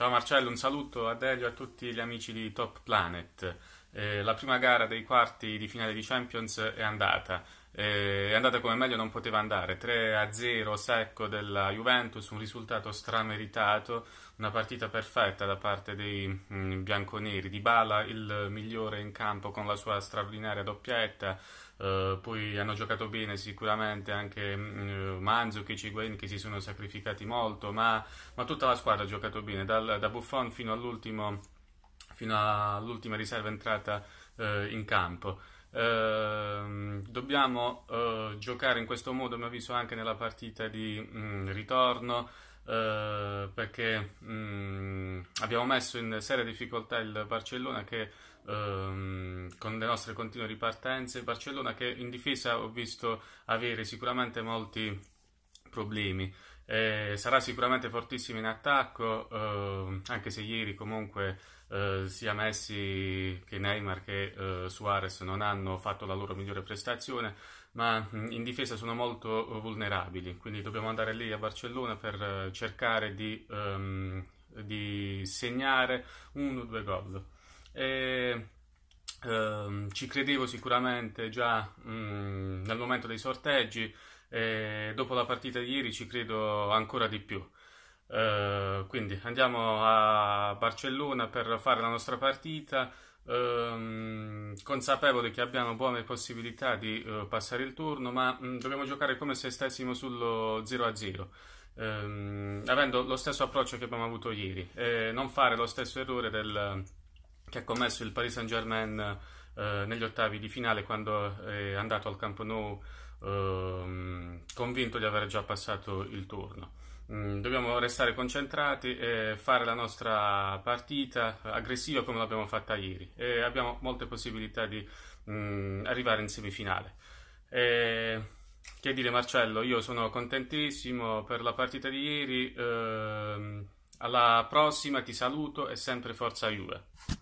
Ciao Marcello, un saluto a Delio e a tutti gli amici di Top Planet. Eh, la prima gara dei quarti di finale di Champions è andata. Eh, è andata come meglio non poteva andare, 3-0 secco della Juventus, un risultato strameritato, una partita perfetta da parte dei mh, mm, bianconeri, di Bala il migliore in campo con la sua straordinaria doppietta, eh, poi hanno giocato bene sicuramente anche mh, mm, Manzukic e Ciguain che si sono sacrificati molto, ma, ma, tutta la squadra ha giocato bene, dal, da Buffon fino all'ultima riserva entrata eh, in campo. Ehm, dobbiamo eh, giocare in questo modo, a avviso, anche nella partita di mh, mm, ritorno. Eh, perché mh, mm, abbiamo messo in seria difficoltà il Barcellona che ehm, con le nostre continue ripartenze, Barcellona che in difesa ho visto avere sicuramente molti problemi eh, sarà sicuramente fortissimo in attacco, eh, anche se ieri comunque eh, sia Messi che Neymar che eh, Suarez non hanno fatto la loro migliore prestazione, ma mm, in difesa sono molto eh, vulnerabili, quindi dobbiamo andare lì a Barcellona per eh, cercare di, ehm, di segnare uno o due gol. E, ehm, ci credevo sicuramente già mh, mm, nel momento dei sorteggi e dopo la partita di ieri ci credo ancora di più. Uh, quindi andiamo a Barcellona per fare la nostra partita, um, ehm, consapevoli che abbiamo buone possibilità di uh, passare il turno, ma um, dobbiamo giocare come se stessimo sullo 0-0. Um, ehm, avendo lo stesso approccio che abbiamo avuto ieri, e non fare lo stesso errore del, che ha commesso il Paris Saint Germain eh, negli ottavi di finale quando è andato al Campo Nou eh, convinto di aver già passato il turno. Mm, dobbiamo restare concentrati e fare la nostra partita aggressiva come l'abbiamo fatta ieri e abbiamo molte possibilità di mm, arrivare in semifinale. E, che dire Marcello, io sono contentissimo per la partita di ieri. Eh, alla prossima, ti saluto e sempre forza Juve.